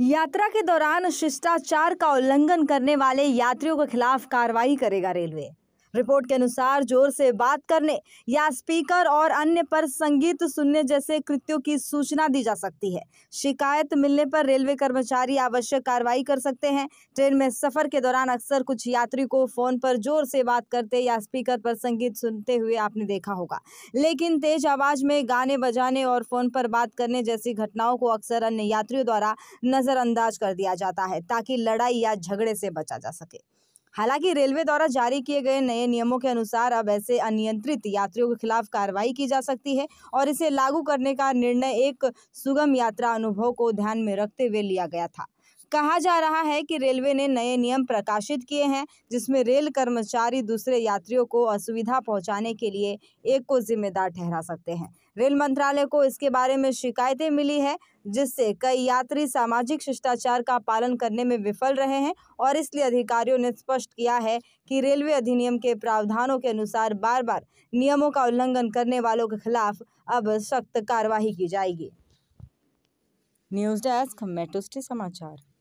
यात्रा के दौरान शिष्टाचार का उल्लंघन करने वाले यात्रियों के खिलाफ कार्रवाई करेगा रेलवे रिपोर्ट के अनुसार जोर से बात करने या स्पीकर और अन्य पर संगीत सुनने जैसे कृत्यों की सूचना दी जा सकती है शिकायत मिलने पर रेलवे कर्मचारी आवश्यक कार्रवाई कर सकते हैं ट्रेन में सफर के दौरान अक्सर कुछ यात्री को फोन पर जोर से बात करते या स्पीकर पर संगीत सुनते हुए आपने देखा होगा लेकिन तेज आवाज में गाने बजाने और फोन पर बात करने जैसी घटनाओं को अक्सर अन्य यात्रियों द्वारा नजरअंदाज कर दिया जाता है ताकि लड़ाई या झगड़े से बचा जा सके हालांकि रेलवे द्वारा जारी किए गए नए नियमों के अनुसार अब ऐसे अनियंत्रित यात्रियों के खिलाफ कार्रवाई की जा सकती है और इसे लागू करने का निर्णय एक सुगम यात्रा अनुभव को ध्यान में रखते हुए लिया गया था कहा जा रहा है कि रेलवे ने नए नियम प्रकाशित किए हैं जिसमें रेल कर्मचारी दूसरे यात्रियों को असुविधा पहुंचाने के लिए एक को जिम्मेदार ठहरा सकते हैं रेल मंत्रालय को इसके बारे में शिकायतें मिली है जिससे कई यात्री सामाजिक शिष्टाचार का पालन करने में विफल रहे हैं और इसलिए अधिकारियों ने स्पष्ट किया है कि रेलवे अधिनियम के प्रावधानों के अनुसार बार बार नियमों का उल्लंघन करने वालों के खिलाफ अब सख्त कार्रवाई की जाएगी न्यूज डेस्क मेटोस्टी समाचार